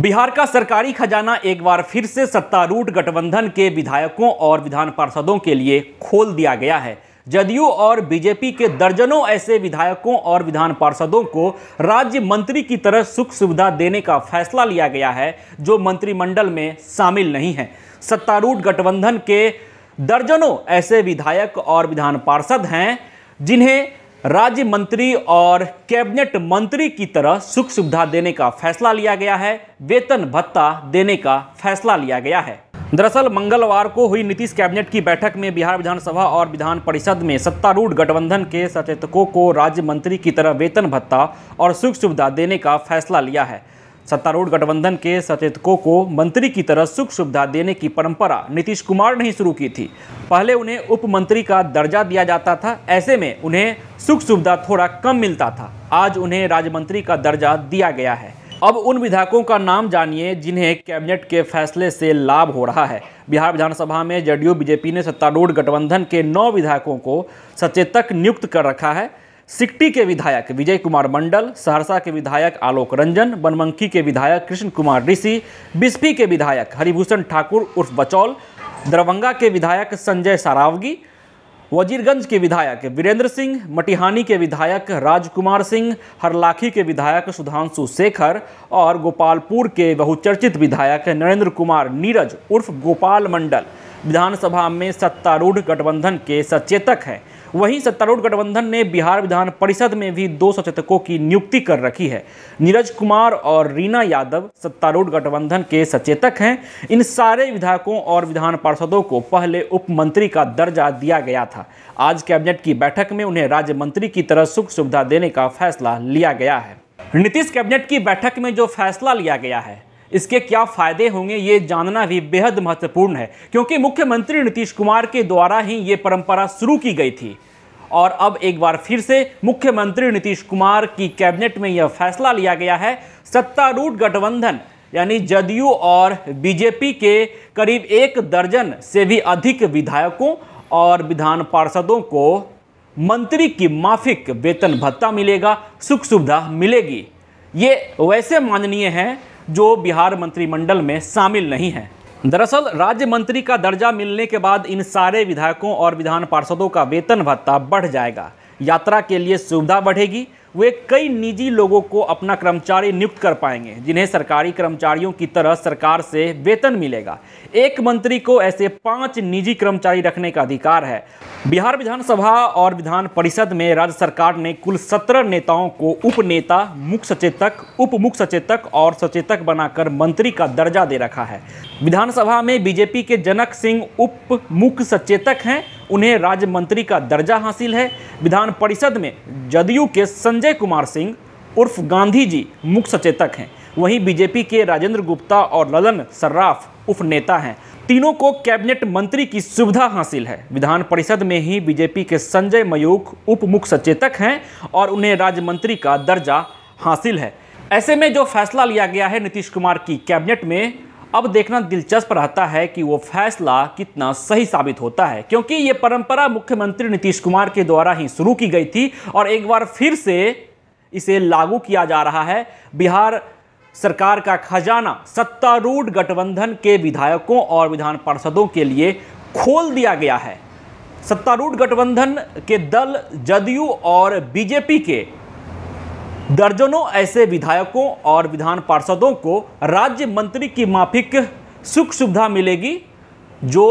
बिहार का सरकारी खजाना एक बार फिर से सत्तारूढ़ गठबंधन के विधायकों और विधान पार्षदों के लिए खोल दिया गया है जदयू और बीजेपी के दर्जनों ऐसे विधायकों और विधान पार्षदों को राज्य मंत्री की तरह सुख सुविधा देने का फैसला लिया गया है जो मंत्रिमंडल में शामिल नहीं है सत्तारूढ़ गठबंधन के दर्जनों ऐसे विधायक और विधान पार्षद हैं जिन्हें राज्य मंत्री और कैबिनेट मंत्री की तरह सुख सुविधा देने का फैसला लिया गया है वेतन भत्ता देने का फैसला लिया गया है दरअसल मंगलवार को हुई नीतीश कैबिनेट की बैठक में बिहार विधानसभा और विधान परिषद में सत्तारूढ़ गठबंधन के सचेतकों को राज्य मंत्री की तरह वेतन भत्ता और सुख सुविधा देने का फैसला लिया है सत्तारूढ़ गठबंधन के सचेतकों को मंत्री की तरह सुख सुविधा देने की परंपरा नीतीश कुमार ने ही शुरू की थी पहले उन्हें उप मंत्री का दर्जा दिया जाता था ऐसे में उन्हें सुख सुविधा थोड़ा कम मिलता था आज उन्हें राज्य मंत्री का दर्जा दिया गया है अब उन विधायकों का नाम जानिए जिन्हें कैबिनेट के फैसले से लाभ हो रहा है बिहार विधानसभा में जदयू बीजेपी ने सत्तारूढ़ गठबंधन के नौ विधायकों को सचेतक नियुक्त कर रखा है सिकटी के विधायक विजय कुमार मंडल सहरसा के विधायक आलोक रंजन बनमंकी के विधायक कृष्ण कुमार ऋषि बिस्फी के विधायक हरिभूषण ठाकुर उर्फ बचौल दरभंगा के विधायक संजय सारावगी वजीरगंज के विधायक वीरेंद्र सिंह मटिहानी के विधायक राजकुमार सिंह हरलाखी के विधायक सुधांशु शेखर और गोपालपुर के बहुचर्चित विधायक नरेंद्र कुमार नीरज उर्फ गोपाल मंडल विधानसभा में सत्तारूढ़ गठबंधन के सचेतक हैं वहीं सत्तारूढ़ गठबंधन ने बिहार विधान परिषद में भी दो सचेतकों की नियुक्ति कर रखी है नीरज कुमार और रीना यादव सत्तारूढ़ गठबंधन के सचेतक हैं इन सारे विधायकों और विधान पार्षदों को पहले उपमंत्री का दर्जा दिया गया था आज कैबिनेट की बैठक में उन्हें राज्य मंत्री की तरह सुख सुविधा देने का फैसला लिया गया है नीतीश कैबिनेट की बैठक में जो फैसला लिया गया है इसके क्या फ़ायदे होंगे ये जानना भी बेहद महत्वपूर्ण है क्योंकि मुख्यमंत्री नीतीश कुमार के द्वारा ही ये परंपरा शुरू की गई थी और अब एक बार फिर से मुख्यमंत्री नीतीश कुमार की कैबिनेट में यह फैसला लिया गया है सत्तारूढ़ गठबंधन यानी जदयू और बीजेपी के करीब एक दर्जन से भी अधिक विधायकों और विधान पार्षदों को मंत्री की माफिक वेतन भत्ता मिलेगा सुख सुविधा मिलेगी ये वैसे माननीय हैं जो बिहार मंत्रिमंडल में शामिल नहीं है दरअसल राज्य मंत्री का दर्जा मिलने के बाद इन सारे विधायकों और विधान पार्षदों का वेतन भत्ता बढ़ जाएगा यात्रा के लिए सुविधा बढ़ेगी वे कई निजी लोगों को अपना कर्मचारी नियुक्त कर पाएंगे जिन्हें सरकारी कर्मचारियों की तरह सरकार से वेतन मिलेगा एक मंत्री को ऐसे पांच निजी कर्मचारी रखने का अधिकार है बिहार विधानसभा और विधान परिषद में राज्य सरकार ने कुल सत्रह नेताओं को उपनेता मुख्य सचेतक उप मुख्य सचेतक और सचेतक बनाकर मंत्री का दर्जा दे रखा है विधानसभा में बीजेपी के जनक सिंह उप मुख्य सचेतक हैं उन्हें राज्य मंत्री का दर्जा हासिल है विधान परिषद में जदयू के संजय कुमार सिंह उर्फ गांधी जी मुख्य सचेतक हैं वहीं बीजेपी के राजेंद्र गुप्ता और ललन सर्राफ उप नेता हैं तीनों को कैबिनेट मंत्री की सुविधा हासिल है विधान परिषद में ही बीजेपी के संजय मयूख उप मुख्य सचेतक हैं और उन्हें राज्य मंत्री का दर्जा हासिल है ऐसे में जो फैसला लिया गया है नीतीश कुमार की कैबिनेट में अब देखना दिलचस्प रहता है कि वो फैसला कितना सही साबित होता है क्योंकि ये परंपरा मुख्यमंत्री नीतीश कुमार के द्वारा ही शुरू की गई थी और एक बार फिर से इसे लागू किया जा रहा है बिहार सरकार का खजाना सत्तारूढ़ गठबंधन के विधायकों और विधान पार्षदों के लिए खोल दिया गया है सत्तारूढ़ गठबंधन के दल जदयू और बीजेपी के दर्जनों ऐसे विधायकों और विधान पार्षदों को राज्य मंत्री की माफिक सुख सुविधा मिलेगी जो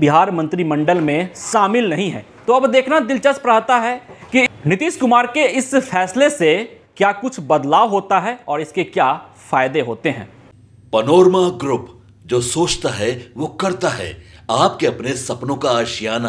बिहार मंत्रिमंडल में शामिल नहीं है तो अब देखना दिलचस्प रहता है कि नीतीश कुमार के इस फैसले से क्या कुछ बदलाव होता है और इसके क्या फायदे होते हैं पनोरमा ग्रुप जो सोचता है वो करता है आपके अपने सपनों का आशियाना